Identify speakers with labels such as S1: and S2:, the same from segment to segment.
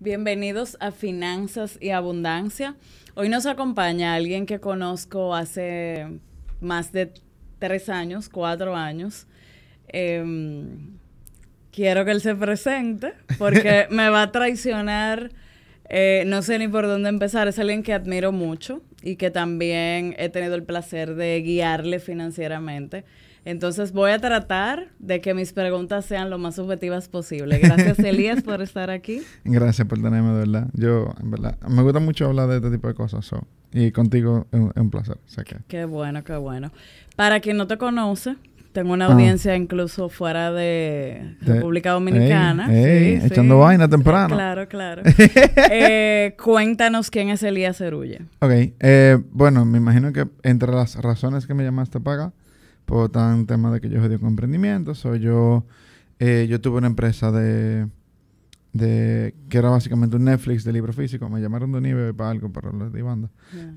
S1: Bienvenidos a Finanzas y Abundancia. Hoy nos acompaña alguien que conozco hace más de tres años, cuatro años. Em, quiero que él se presente porque me va a traicionar. Eh, no sé ni por dónde empezar. Es alguien que admiro mucho y que también he tenido el placer de guiarle financieramente. Entonces voy a tratar de que mis preguntas sean lo más subjetivas posible. Gracias Elías por estar aquí.
S2: Gracias por tenerme, de verdad. Yo, en verdad, me gusta mucho hablar de este tipo de cosas. Y contigo es un, placer.
S1: Qué bueno, qué bueno. Para quien no te conoce, tengo una ah. audiencia incluso fuera de, República Dominicana. sí, echando vaina temprano. Claro, claro. Eh, cuéntanos quién es Elías Cerulla.
S2: Ok. Eh, bueno, me imagino que entre las razones que me llamaste paga por tan tema de que yo jodió con emprendimiento. So, yo, eh, yo tuve una empresa de, de que era básicamente un Netflix de libro físico. Me llamaron de nieve para algo, para hablar de banda.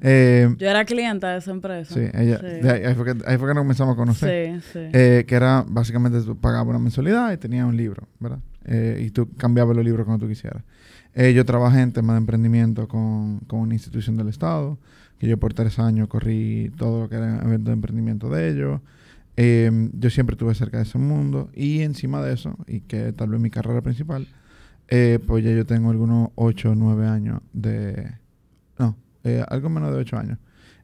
S2: Eh, yo
S1: era clienta de esa empresa. Sí, ahí,
S2: fue que, nos comenzamos a conocer. Eh, que era básicamente tú pagabas una mensualidad y tenías un libro, ¿verdad? y tú cambiabas los libros cuando tú quisieras. yo trabajé en tema de emprendimiento con, con, una institución del Estado, que yo por tres años corrí todo lo que era evento de emprendimiento de ellos. Em, yo siempre estuve cerca de ese mundo y encima de eso, y que tal vez mi carrera principal, eh, pues ya yo tengo algunos 8 o 9 años de... No, eh, algo menos de ocho años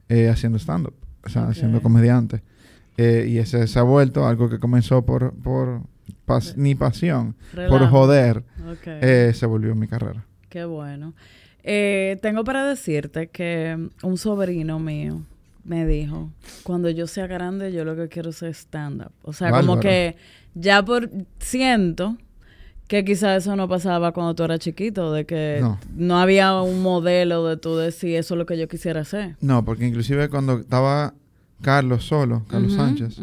S2: eh, haciendo stand-up, o sea, haciendo comediante. y ese se ha vuelto algo que comenzó por, por pasión, por joder, se volvió mi carrera.
S1: Qué bueno. tengo para decirte que un sobrino mío, me dijo, cuando yo sea grande, yo lo que quiero es stand-up. O sea, como que ya por siento que quizás eso no pasaba cuando tú eras chiquito, de que no. había un modelo de tú decir eso es lo que yo quisiera hacer.
S2: No, porque inclusive cuando estaba Carlos solo, Carlos Sánchez,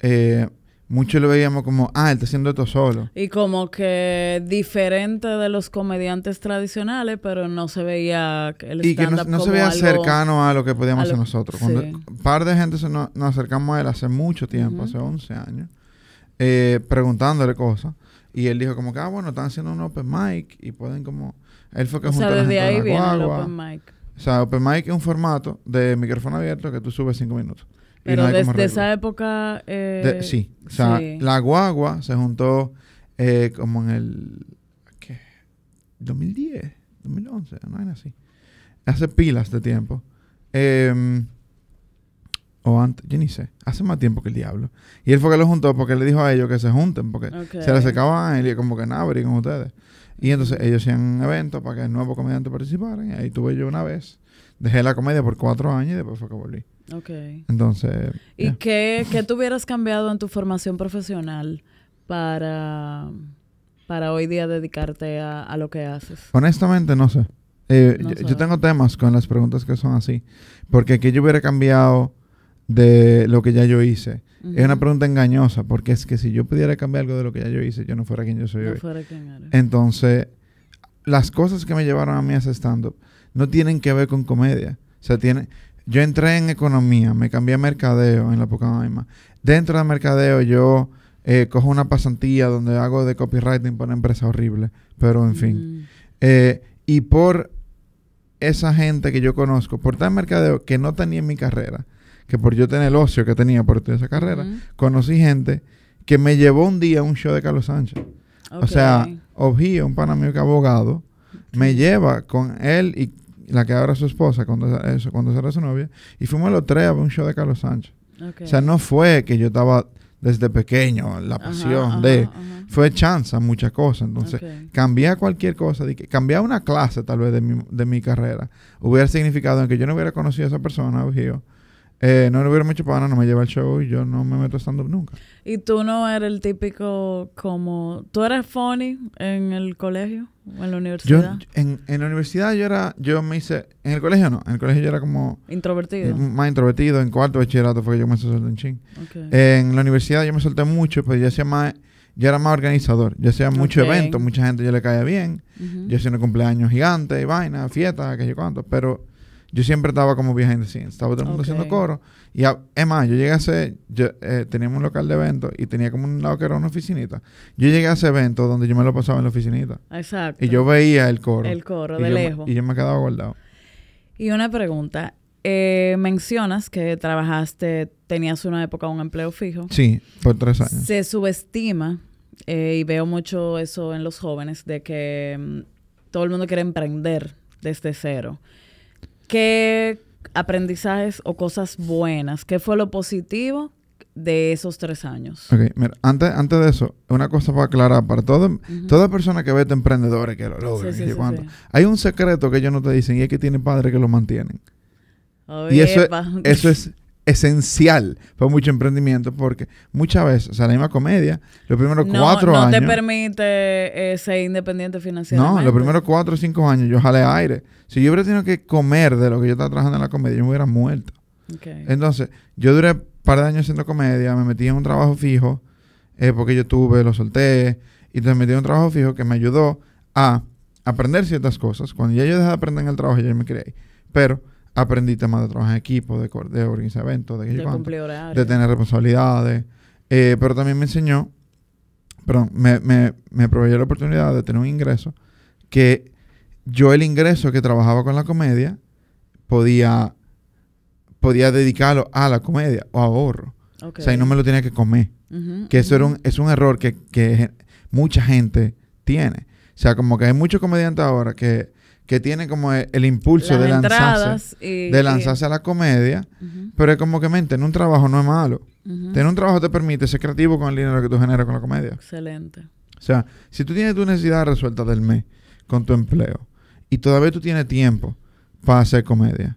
S2: eh, Muchos lo veíamos como, ah, él está haciendo esto solo.
S1: Y como que diferente de los comediantes tradicionales, pero no se veía el Y que no, se veía cercano a lo que podíamos hacer nosotros. Un
S2: par de gente se nos, acercamos a él hace mucho tiempo, hace 11 años, eh, preguntándole cosas. Y él dijo como que, ah, bueno, están haciendo un open mic y pueden como... Él fue que o sea, desde ahí viene open mic. O sea, open mic es un formato de micrófono abierto que tú subes 5 minutos. Pero desde esa época... Eh, sí, o sea, la guagua se juntó eh, como en el... ¿Qué? 2010, 2011, no así. Hace pilas de tiempo. Em, o antes, yo ni sé, hace más tiempo que el diablo. Y él fue que lo juntó porque le dijo a ellos que se junten, porque se le acercaban a él y como que nada, con ustedes. Y entonces ellos hacían evento para que el nuevo comediante participaran. Y ahí tuve yo una vez. Dejé la comedia por cuatro años y después fue que volví. Ok. Entonces.
S1: ¿Y qué, qué tú hubieras cambiado en tu formación profesional para, para hoy día dedicarte a, lo que haces?
S2: Honestamente, no sé. Eh, yo, tengo temas con las preguntas que son así. Porque que yo hubiera cambiado de lo que ya yo hice. Es una pregunta engañosa, porque es que si yo pudiera cambiar algo de lo que ya yo hice, yo no fuera quien yo soy no Fuera quien eres. Entonces, las cosas que me llevaron a mí a ese stand-up no tienen que ver con comedia. O sea, tiene, yo entré en economía, me cambié a mercadeo en la época más. Dentro de mercadeo yo eh, cojo una pasantía donde hago de copywriting para una empresa horrible, pero en fin. Mm. Eh, y por esa gente que yo conozco, por tal mercadeo que no tenía en mi carrera, que por yo tener el ocio que tenía por toda esa carrera, conocí gente que me llevó un día a un show de Carlos Sánchez. O sea, Ojío, un pana que abogado, me lleva con él y la que ahora es su esposa, cuando, eso, cuando era su novia, y fuimos los tres a ver un show de Carlos Sánchez. O sea, no fue que yo estaba desde pequeño, la pasión de... Fue chance muchas cosas. Entonces, cambiar cualquier cosa, de que cambiar una clase tal vez de mi, de mi carrera, hubiera significado en que yo no hubiera conocido a esa persona, ojío. Eh, no lo hubiera mucho para no me lleva el show y yo no me meto stand-up nunca.
S1: ¿Y tú no eres el típico como... ¿Tú eras funny en el colegio o en la universidad?
S2: Yo, en, en, la universidad yo era... Yo me hice... En el colegio no. En el colegio yo era como... Introvertido. más introvertido. En cuarto bachillerato fue que yo me solté un ching. en la universidad yo me solté mucho, pues yo hacía más... Yo era más organizador. Yo hacía muchos eventos. Mucha gente yo le caía bien. Yo hacía un cumpleaños gigante y vaina, fiesta, que yo cuánto. Pero yo siempre estaba como behind the scenes, estaba todo el mundo haciendo coro. Y es más, yo llegué a hacer, yo, eh, teníamos un local de eventos y tenía como un lado que era una oficinita. Yo llegué a ese evento donde yo me lo pasaba en la oficinita. Exacto. Y yo veía el coro. El coro, de lejos. y yo me quedaba guardado.
S1: Y una pregunta. Eh, mencionas que trabajaste, tenías una época un empleo fijo. Sí, por tres años. Se subestima, eh, y veo mucho eso en los jóvenes, de que mm, todo el mundo quiere emprender desde cero. ¿Qué aprendizajes o cosas buenas? ¿Qué fue lo positivo de esos tres años?
S2: antes, antes de eso, una cosa para aclarar, para todo, toda persona que vete emprendedores que lo logran, hay un secreto que ellos no te dicen y es que tienen padres que lo mantienen. Oh, y eso eso es esencial para mucho emprendimiento porque muchas veces, o sea, la misma comedia, los primeros cuatro años... No te
S1: permite eh, ser independiente financieramente. No, los primeros
S2: cuatro o cinco años yo jalé aire. Si yo hubiera tenido que comer de lo que yo estaba trabajando en la comedia, yo me hubiera muerto. Entonces, yo duré un par de años haciendo comedia, me metí en un trabajo fijo, eh, porque yo tuve, lo solté, y me metí en un trabajo fijo que me ayudó a aprender ciertas cosas. Cuando ya yo dejé de aprender en el trabajo, yo me creí Pero Aprendí temas de trabajar en equipo, de, de organizar eventos, de, de, cuánto, de tener responsabilidades. Eh, pero también me enseñó, perdón, me, me, proveyó la oportunidad de tener un ingreso que yo el ingreso que trabajaba con la comedia podía, podía dedicarlo a la comedia o ahorro. O sea, y no me lo tenía que comer. que eso es un error que, que mucha gente tiene. O sea, como que hay muchos comediantes ahora que que tiene como e, el impulso de lanzarse, de lanzarse a la comedia, pero es como que mente, en un trabajo no es malo. Tener un trabajo te permite ser creativo con el dinero que tú generas con la comedia. Excelente. O sea, si tú tienes tu necesidad resuelta del mes con tu empleo y todavía tú tienes tiempo para hacer comedia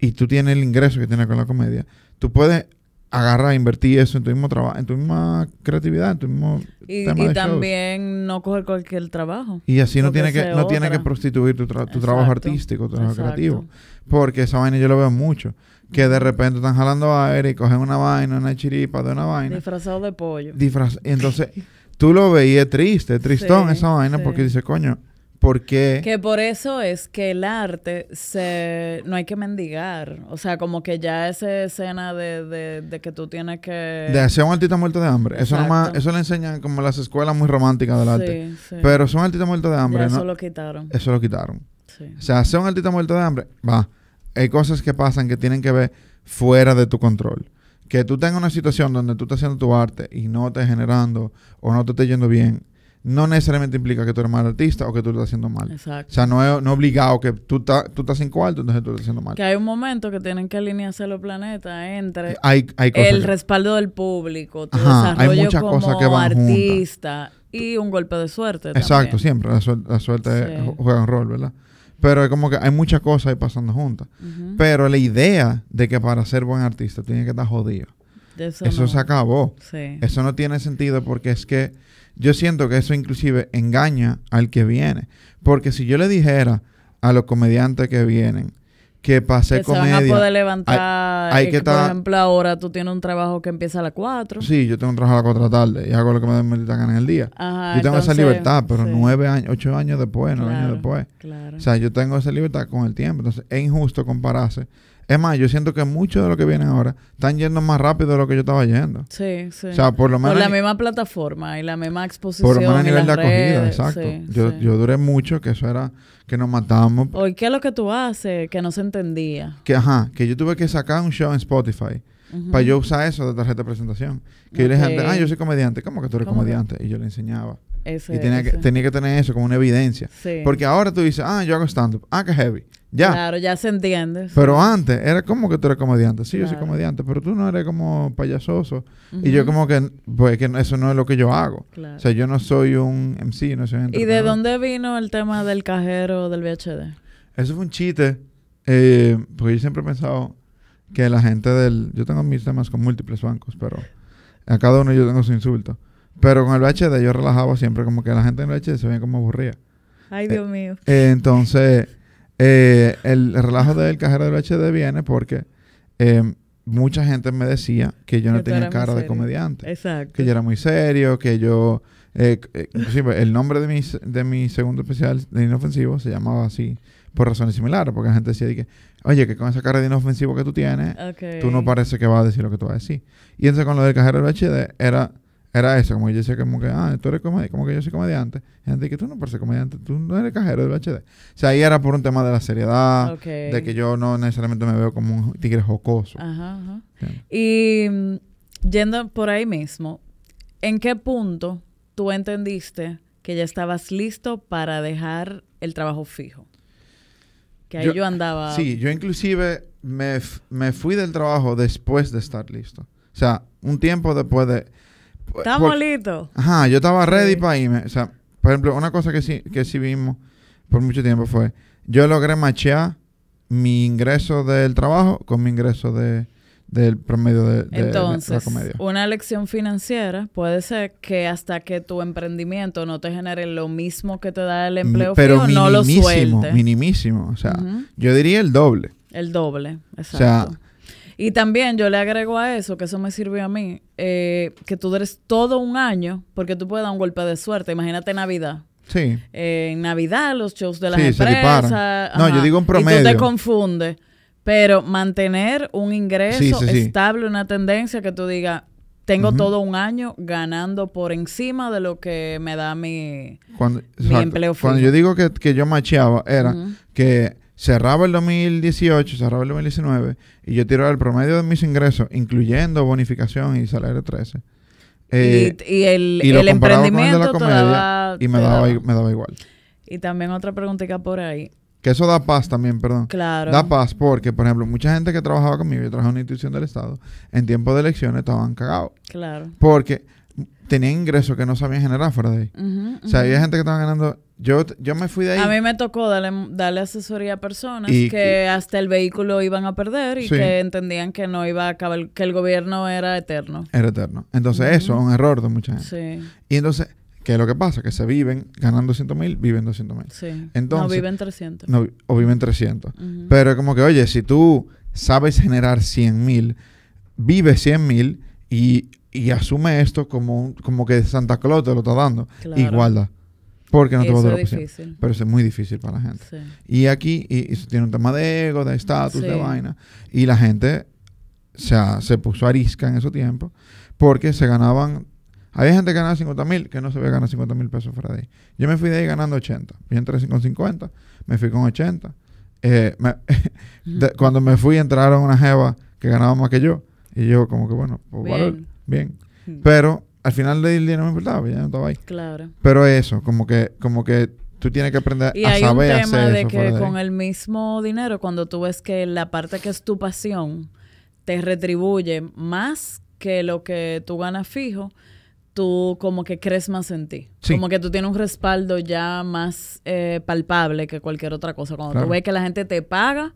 S2: y tú tienes el ingreso que tienes con la comedia, tú puedes agarra, invertí eso en tu mismo trabajo, en tu misma creatividad, en tu mismo y, y
S1: también no coger cualquier trabajo. Y así no tiene que, tiene que prostituir tu, trabajo artístico, tu trabajo creativo,
S2: porque esa vaina yo lo veo mucho, que de repente están jalando aire y cogen una vaina, una chiripa de una vaina. Disfrazado de pollo. Disfraz entonces tú lo veías triste, tristón esa vaina porque dice, coño, porque... Que
S1: por eso es que el arte se... no hay que mendigar. O sea, como que ya esa escena de, de, que tú tienes que... De hacer
S2: un artista muerto de hambre. Eso eso le enseñan como las escuelas muy románticas del arte. Sí. Pero son artistas muertos de hambre. eso lo quitaron. Eso lo quitaron. Sí. O sea, hacer un artista muerto de hambre, va. Hay cosas que pasan que tienen que ver fuera de tu control que tú tengas una situación donde tú estás haciendo tu arte y no te generando o no te esté yendo bien, no necesariamente implica que tú eres mal artista o que tú lo estás haciendo mal. Exacto. O sea, no es, obligado que tú, tú estás sin cuarto, entonces tú lo estás haciendo mal. Que
S1: hay un momento que tienen que alinearse los planetas entre el respaldo del público, tu desarrollo hay muchas cosas que van artista y un golpe de suerte. Exacto, siempre la,
S2: suerte, juega un rol, ¿verdad? Pero es como que hay muchas cosas ahí pasando juntas. Pero la idea de que para ser buen artista tiene que estar jodido. Eso, se acabó. Eso no tiene sentido porque es que yo siento que eso inclusive engaña al que viene. Porque si yo le dijera a los comediantes que vienen que pasé que comedia... Se a poder levantar... Hay, por ejemplo,
S1: ahora tú tienes un trabajo que empieza a las 4. Sí, yo tengo
S2: un trabajo a las 4 de la tarde y hago lo que me den en el día. yo tengo esa libertad, pero nueve años, ocho años después, 9 años después. O sea, yo tengo esa libertad con el tiempo. Entonces, es injusto compararse es más, yo siento que muchos de lo que viene ahora están yendo más rápido de lo que yo estaba yendo. Sí, sí. O sea, por lo menos. Por la
S1: misma plataforma y la misma exposición. Por lo menos a nivel de acogida, exacto.
S2: yo, duré mucho, que eso era que nos matamos.
S1: Hoy, ¿qué es lo que tú haces que no se entendía?
S2: Que ajá, que yo tuve que sacar un show en Spotify. Para yo usar eso de tarjeta de presentación. Que yo le dije, ah, yo soy comediante. ¿Cómo que tú eres comediante? Y yo le enseñaba. Ese, y tenía que, tenía que, tener eso como una evidencia. Sí. Porque ahora tú dices, ah, yo hago stand-up. Ah, qué heavy. Ya. Claro, ya
S1: se entiende. Pero antes,
S2: era como que tú eres comediante. Sí, yo soy comediante, pero tú no eres como payasoso. Y yo como que, pues que eso no es lo que yo hago. O sea, yo no soy un MC, no soy un ¿Y de
S1: dónde vino el tema del cajero del VHD?
S2: Eso fue un chiste, eh, porque yo siempre he pensado que la gente del... Yo tengo mis temas con múltiples bancos, pero a cada uno yo tengo su insulto. Pero con el VHD yo relajaba siempre, como que la gente en el VHD se veía como aburrida.
S1: Ay, eh, Dios mío.
S2: Eh, entonces... Eh, el relajo del cajero del HD viene porque eh, mucha gente me decía que yo no tenía cara de comediante. Exacto. Que yo era muy serio, que yo... Eh, inclusive, el nombre de mi, de mi segundo especial de inofensivo se llamaba así por razones similares, porque la gente decía que, oye, que con esa cara de inofensivo que tú tienes, tú no parece que vas a decir lo que tú vas a decir. Y entonces con lo del cajero del HD era era eso, como yo decía como que, ah, tú eres comediante, como que yo soy comediante. gente que tú no pareces comediante, tú no eres cajero del HD. O sea, ahí era por un tema de la seriedad, de que yo no necesariamente me veo como un tigre jocoso.
S1: Ajá, Y mm, yendo por ahí mismo, ¿en qué punto tú entendiste que ya estabas listo para dejar el trabajo fijo? Que ahí yo, andaba... Sí,
S2: yo inclusive me, me fui del trabajo después de estar listo. O sea, un tiempo después de pues, ¡Está molito! Ajá, yo estaba ready para irme. O sea, por ejemplo, una cosa que sí, que sí vimos por mucho tiempo fue, yo logré machear mi ingreso del trabajo con mi ingreso del promedio de, Entonces, la comedia.
S1: Una elección financiera puede ser que hasta que tu emprendimiento no te genere lo mismo que te da el empleo Pero fijo, no lo suelte.
S2: Minimísimo, o sea, yo diría el doble.
S1: El doble, exacto. Y también yo le agrego a eso, que eso me sirvió a mí, eh, que tú eres todo un año, porque tú puedes dar un golpe de suerte. Imagínate Navidad. Sí. Eh, en Navidad, los shows de las sí, empresas. no, yo digo un promedio. Y tú te confundes. Pero mantener un ingreso estable, una tendencia que tú digas, tengo todo un año ganando por encima de lo que me da mi, empleo. Cuando yo digo
S2: que, yo macheaba, era que cerraba el 2018, cerraba el 2019, y yo tiraba el promedio de mis ingresos, incluyendo bonificación y salario 13. Eh, y, el, el emprendimiento y me daba, igual.
S1: Y también otra preguntita por ahí.
S2: Que eso da paz también, perdón. Claro. Da paz porque, por ejemplo, mucha gente que trabajaba conmigo, yo trabajaba en una institución del Estado, en tiempo de elecciones estaban cagados. Claro. Porque tenían ingresos que no sabían generar fuera de ahí. o sea, había gente que estaba ganando. Yo, yo me fui de ahí. A mí
S1: me tocó darle, asesoría a personas que hasta el vehículo iban a perder y que entendían que no iba a acabar, que el gobierno era eterno. Era eterno. Entonces, eso es un error de mucha gente. Sí.
S2: Y entonces, ¿qué es lo que pasa? Que se viven ganando 100.000, mil, viven 200 mil. Sí. Entonces, no viven 300. o viven 300. Pero es como que, oye, si tú sabes generar 100 mil, vives 100 mil y y asume esto como, como que Santa Claus te lo está dando. Claro. Igualdad. Porque no te va a dar Pero eso es muy difícil para la gente. Y aquí y, tiene un tema de ego, de estatus, de vaina. Y la gente se, se puso arisca en esos tiempos porque se ganaban. Había gente que ganaba 50 mil, que no se veía ganar 50 mil pesos fuera de ahí. Yo me fui de ahí ganando 80. Yo entré con 50, me fui con 80. Eh, me, cuando me fui entraron una jeva que ganaba más que yo. Y yo como que bueno, pues bien. Hmm. Pero al final del día no me importaba, ya no estaba ahí. Claro. Pero eso, como que, como que tú tienes que aprender y a hay saber un tema de que con el
S1: mismo dinero, cuando tú ves que la parte que es tu pasión te retribuye más que lo que tú ganas fijo, tú como que crees más en ti. Como que tú tienes un respaldo ya más eh, palpable que cualquier otra cosa. Cuando tú ves que la gente te paga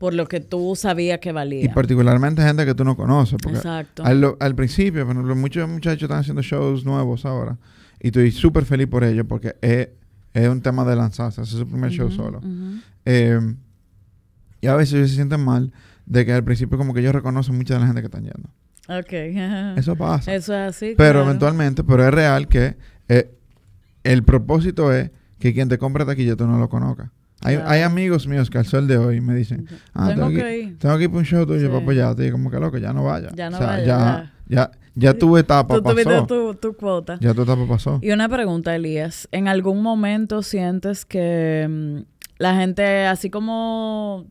S1: por lo que tú sabías que valía. Y
S2: particularmente gente que tú no conoces. Exacto. Al, principio, pero muchos muchachos están haciendo shows nuevos ahora. Y estoy súper feliz por ello porque es, un tema de lanzarse. Es su primer show solo. Em, y a veces se sienten mal de que al principio como que ellos reconocen mucha de la gente que están yendo.
S1: Ok. Eso pasa. Eso es así. Pero
S2: eventualmente, pero es real que eh, el propósito es que quien te compra taquilla tú no lo conozcas. Hay, amigos míos que al sol de hoy me dicen, ah, tengo, que, ir. tengo que ir para un show tuyo, papá, ya. Te como que loco, ya no vaya. Ya no vaya, ya, ya, tu etapa Tú pasó.
S1: Tu, tu, cuota. Ya tu etapa pasó. Y una pregunta, Elías. ¿En algún momento sientes que mm, la gente, así como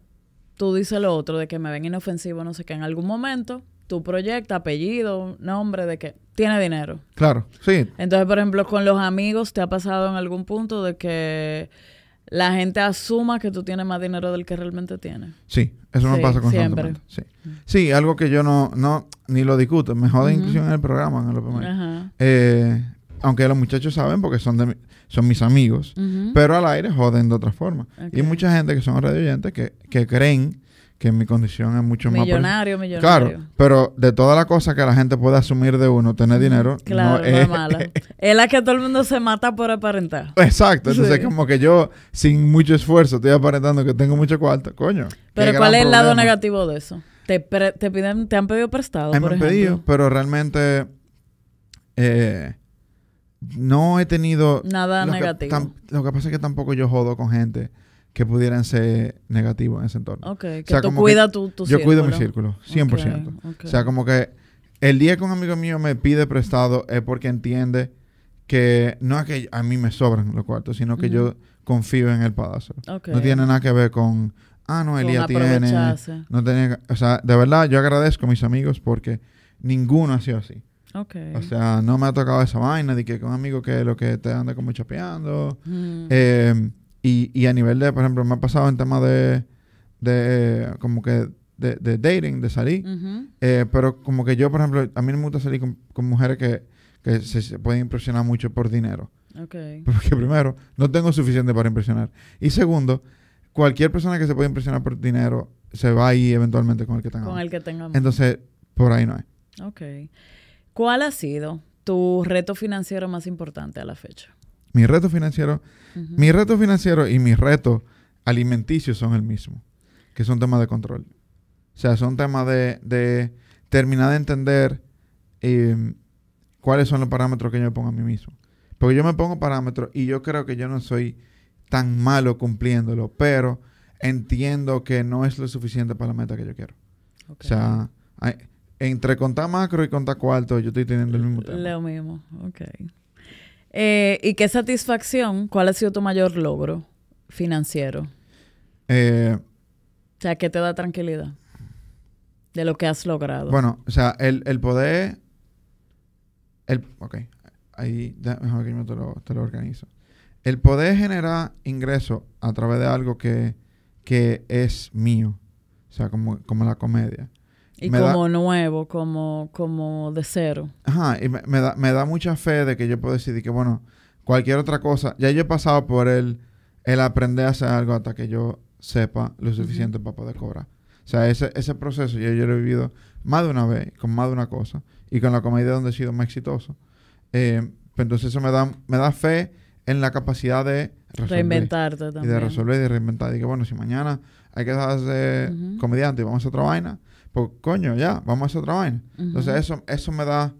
S1: tú dices lo otro, de que me ven inofensivo, no sé qué, en algún momento tu proyecto, apellido, nombre, de que tiene dinero?
S2: Claro, sí.
S1: Entonces, por ejemplo, con los amigos, ¿te ha pasado en algún punto de que la gente asuma que tú tienes más dinero del que realmente tienes.
S2: Sí, eso no me pasa constantemente. Sí. sí. algo que yo no, no ni lo discuto. Me joden incluso en el programa, en el eh, aunque los muchachos saben porque son de son mis amigos, pero al aire joden de otra forma. Y hay mucha gente que son radio oyentes que, que creen que mi condición es mucho más... Millonario, millonario. Claro, pero de todas las cosas que la gente puede asumir de uno, tener mm, dinero... Claro, no es,
S1: es la que todo el mundo se mata por aparentar. Exacto, entonces
S2: como que yo, sin mucho esfuerzo, estoy aparentando que tengo mucho cuarto, coño. Pero ¿cuál es el lado
S1: negativo de eso? ¿Te, piden, te han pedido prestado, por me han pedido,
S2: pero realmente... Eh, no he tenido... Nada negativo. lo que pasa es que tampoco yo jodo con gente que pudieran ser negativos en ese entorno. Ok, que tú cuidas tu, tu, Yo cuido mi círculo, 100%. O sea, como que el día que un amigo mío me pide prestado es porque entiende que no es que a mí me sobran los cuartos, sino que yo confío en el padazo. No tiene nada que ver con, ah, no, día tiene. No tenía, o sea, de verdad, yo agradezco a mis amigos porque ninguno ha sido así. Okay. O sea, no me ha tocado esa vaina de que un amigo que lo que te anda como chapeando. Eh, y, y a nivel de, por ejemplo, me ha pasado en tema de, como que de, dating, de salir. Eh, pero como que yo, por ejemplo, a mí me gusta salir con, mujeres que, se, pueden impresionar mucho por dinero. Okay. Porque primero, no tengo suficiente para impresionar. Y segundo, cualquier persona que se puede impresionar por dinero se va ahí eventualmente con el que tenga. Con el que tengamos. Entonces, por ahí no hay.
S1: Ok. ¿Cuál ha sido tu reto financiero más importante a la fecha?
S2: Mi reto financiero, y mi reto alimenticio son el mismo, que son temas de control. O sea, son temas de, terminar de entender em, cuáles son los parámetros que yo pongo a mí mismo. Porque yo me pongo parámetros y yo creo que yo no soy tan malo cumpliéndolo, pero entiendo que no es lo suficiente para la meta que yo quiero. O sea, entre contar macro y contar cuarto, yo estoy teniendo el mismo tema. Lo
S1: mismo, ok. Eh, ¿Y qué satisfacción? ¿Cuál ha sido tu mayor logro financiero? Eh, o sea, ¿qué te da tranquilidad de lo que has logrado? Bueno,
S2: o sea, el, el poder... El, ok, ahí, mejor que yo te lo, organizo. El poder generar ingresos a través de algo que, que es mío, o sea, como, como la comedia. Y como
S1: nuevo, como, como de cero.
S2: Ajá, y me, me, da, me da mucha fe de que yo puedo decidir que, bueno, cualquier otra cosa, ya yo he pasado por el, el aprender a hacer algo hasta que yo sepa lo suficiente para poder cobrar. O sea, ese, ese proceso yo, yo lo he vivido más de una vez, con más de una cosa, y con la comedia donde he sido más exitoso. Eh, pues entonces eso me da, me da fe en la capacidad de reinventarte también. Y de resolver y de reinventar. Y que bueno, si mañana hay que hacer de ser comediante y vamos a otra vaina, pues coño, ya, vamos a hacer otra vaina. Entonces eso, eso me, da,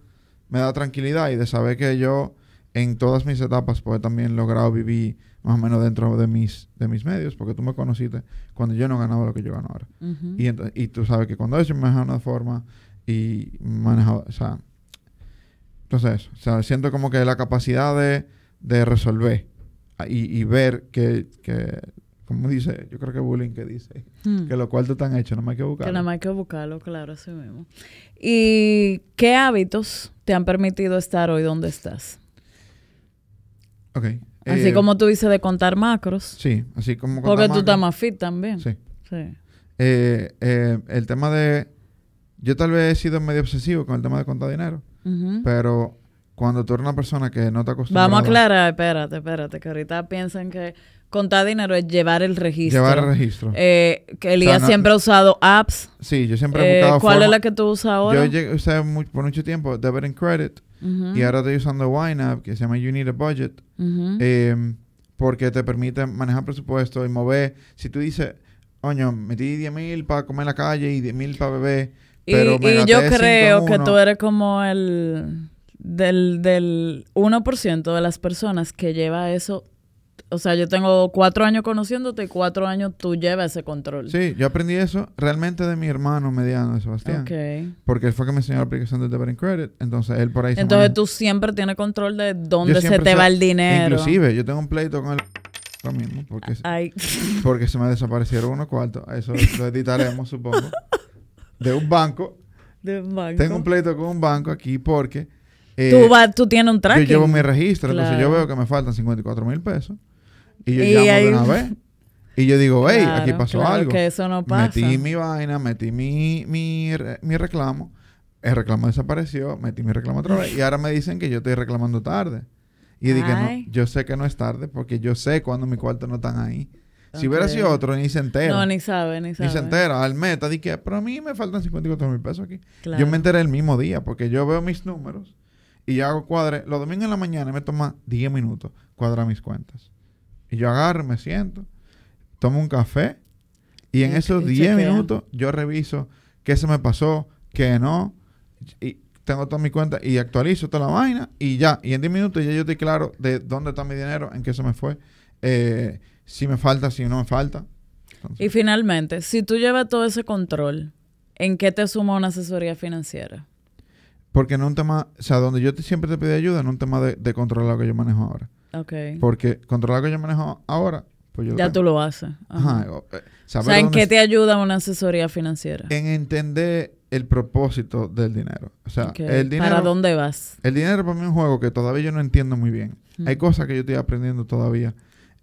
S2: me da tranquilidad y de saber que yo en todas mis etapas pues también he logrado vivir más o menos dentro de mis, de mis medios, porque tú me conociste cuando yo no ganaba lo que yo gano ahora. y, tú sabes que cuando eso me manejaba de una forma y manejado, o sea, entonces, o sea, siento como que la capacidad de, de resolver y, ver que, que como dice, yo creo que bullying que dice, hmm. que lo cuartos están hechos, no más hay que buscarlo. Que no más
S1: hay que buscarlo, claro, sí mismo. ¿Y qué hábitos te han permitido estar hoy donde estás?
S2: Ok. Así eh, como
S1: tú dices de contar macros. Sí, así como contar Porque tú estás más fit también. Sí. sí.
S2: Eh, eh, el tema de... Yo tal vez he sido medio obsesivo con el tema de contar dinero, pero cuando tú eres una persona que no te acostumbras... Vamos a
S1: aclarar, espérate, espérate, que ahorita piensan que contar dinero es llevar el registro. Llevar el registro. Eh, que Elías siempre ha usado apps. Sí, yo siempre he eh, buscado. ¿Cuál es la que tú usas ahora?
S2: Yo usé por mucho tiempo Debit and Credit y ahora estoy usando YNAB que se llama You Need a Budget em, porque te permite manejar presupuesto y mover. Si tú dices, oño, metí 10 mil para comer en la calle y 10 mil para beber. y, yo creo que tú
S1: eres como el del, del 1% de las personas que lleva eso o sea, yo tengo cuatro años conociéndote y cuatro años tú llevas ese control. Sí,
S2: yo aprendí eso realmente de mi hermano mediano, de Sebastián. Porque él fue que me enseñó la aplicación del Debit Credit. Entonces él por ahí. Entonces tú
S1: siempre tienes control de dónde se te va el dinero. Inclusive,
S2: yo tengo un pleito con él mismo. Porque, porque se me desaparecieron unos cuartos. Eso lo editaremos, supongo. De un banco.
S1: De un banco. Tengo un
S2: pleito con un banco aquí porque. tú, eh, tienes un tracking. Yo llevo mi registro, entonces yo veo que me faltan 54 mil pesos. Y yo llamo de una vez. Y yo digo, hey, aquí pasó algo. Que eso no pasa. Metí mi vaina, metí mi, reclamo. El reclamo desapareció, metí mi reclamo otra vez. Y ahora me dicen que yo estoy reclamando tarde. Y dije, no, yo sé que no es tarde porque yo sé cuando mi cuarto no están ahí. Si hubiera sido otro, ni se entera. No, ni sabe, ni sabe. Ni se entera. Al meta, dije, pero a mí me faltan 54 mil pesos aquí. Yo me enteré el mismo día porque yo veo mis números y yo hago cuadre. Los domingos en la mañana me toma 10 minutos cuadrar mis cuentas. Y yo agarro, me siento, tomo un café
S1: y en esos 10 minutos
S2: yo reviso qué se me pasó, qué no. Y tengo toda mi cuenta y actualizo toda la vaina y ya. Y en 10 minutos ya yo estoy claro de dónde está mi dinero, en qué se me fue, eh, si me falta, si no me falta.
S1: Y finalmente, si tú llevas todo ese control, ¿en qué te suma una asesoría financiera?
S2: Porque en un tema, o sea, donde yo te, siempre te pedí ayuda, en un tema de, controlar lo que yo manejo ahora. Ok. Porque controlar lo que yo manejo ahora, pues yo... Ya tú lo haces. Ajá. Eh, o sea, ¿en qué
S1: te ayuda una asesoría financiera? En
S2: entender el propósito del dinero. O sea, el dinero... ¿Para dónde vas? El dinero para mí es un juego que todavía yo no entiendo muy bien. Hay cosas que yo estoy aprendiendo todavía.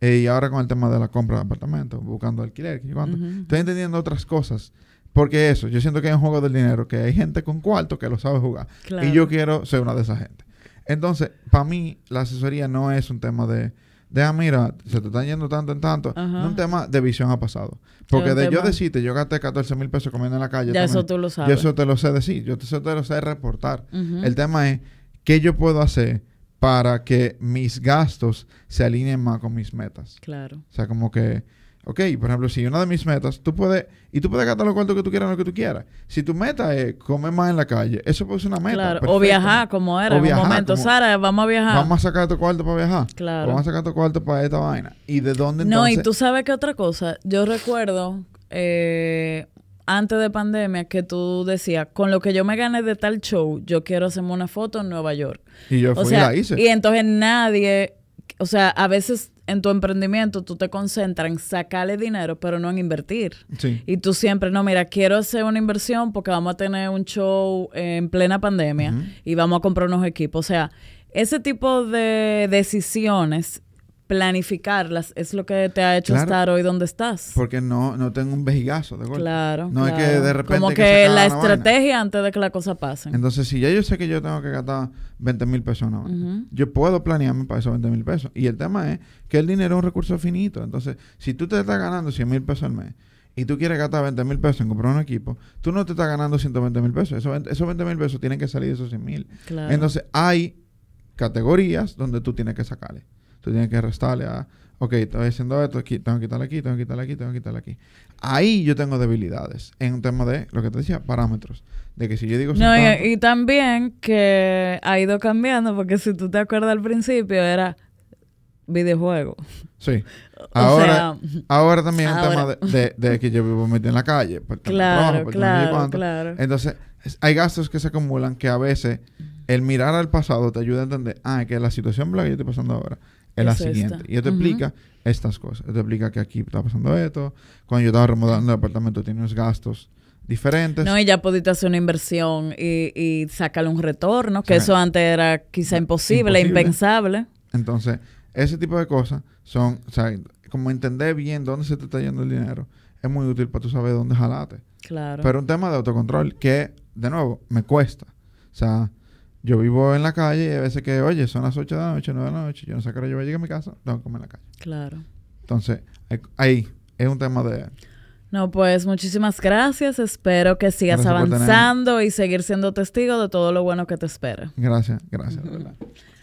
S2: Eh, y ahora con el tema de la compra de apartamentos, buscando alquiler, estoy entendiendo otras cosas porque eso, yo siento que hay un juego del dinero, que hay gente con cuarto que lo sabe jugar. Y yo quiero ser una de esa gente. Entonces, para mí, la asesoría no es un tema de, de ah, mira, se te están yendo tanto en tanto. es un tema de visión a pasado. Porque de yo decirte, yo gasté 14 mil pesos comiendo en la calle. Y eso tú lo sabes. Yo eso te lo sé decir, yo te lo sé reportar. El tema es, ¿qué yo puedo hacer? para que mis gastos se alineen más con mis metas. Claro. O sea, como que Ok, por ejemplo, si una de mis metas, tú puedes, y tú puedes gastar lo cuartos que tú quieras, lo que tú quieras. Si tu meta es comer más en la calle, eso puede ser una meta. Claro, o viajar, como era en un momento. Sara,
S1: vamos a viajar. Vamos
S2: a sacar tu cuarto para viajar. Claro. Vamos a sacar tu cuarto para esta vaina. ¿Y de dónde entonces? No, y
S1: tú sabes que otra cosa, yo recuerdo, eh, antes de pandemia, que tú decías, con lo que yo me gané de tal show, yo quiero hacerme una foto en Nueva York.
S2: Y yo fui y la hice. Y
S1: entonces nadie, o sea, a veces en tu emprendimiento tú te concentras en sacarle dinero, pero no en invertir. Y tú siempre, no, mira, quiero hacer una inversión porque vamos a tener un show en plena pandemia y vamos a comprar unos equipos. O sea, ese tipo de decisiones planificarlas es lo que te ha hecho estar hoy donde estás.
S2: Porque no, no tengo un vejigazo, ¿de golpe. Claro. No es que de repente. Como que, la estrategia
S1: antes de que la cosa pase.
S2: Entonces, si ya yo sé que yo tengo que gastar 20 mil pesos ¿no? yo puedo planearme para esos 20 mil pesos. Y el tema es que el dinero es un recurso finito. Entonces, si tú te estás ganando 100 mil pesos al mes y tú quieres gastar 20 mil pesos en comprar un equipo, tú no te estás ganando 120 mil pesos. Esos 20 mil pesos tienen que salir de esos 100 mil. Entonces, hay categorías donde tú tienes que sacarle tienes que restarle a, ok, estoy haciendo esto, aquí, tengo que quitarle aquí, tengo que quitarle aquí, tengo que quitarle aquí. Ahí yo tengo debilidades en un tema de lo que te decía, parámetros. De que si yo digo. y,
S1: también que ha ido cambiando, porque si tú te acuerdas al principio era videojuego. Sí. Ahora, ahora también es un tema
S2: de, de, que yo vivo metido en la calle. Pues, claro, pues, claro, claro. Entonces, hay gastos que se acumulan que a veces el mirar al pasado te ayuda a entender, ah, que la situación es que yo estoy pasando ahora es la siguiente. Y Y te explica estas cosas. Te explica que aquí está pasando esto. Cuando yo estaba remodelando el apartamento, tienes gastos diferentes. No,
S1: y ya pudiste hacer una inversión y, sacarle un retorno, que eso antes era quizá imposible, imposible, impensable.
S2: Entonces, ese tipo de cosas son, o sea, como entender bien dónde se te está yendo el dinero, es muy útil para tú saber dónde jalarte. Claro. Pero un tema de autocontrol que, de nuevo, me cuesta. O sea, yo vivo en la calle y a veces que, oye, son las 8 de la noche, 9 de la noche, yo no sé qué yo voy a llegar a mi casa, tengo que comer en la calle. Claro. Entonces, ahí es un tema de...
S1: No, pues muchísimas gracias. Espero que sigas avanzando y seguir siendo testigo de todo lo bueno que te espera. Gracias, gracias, verdad.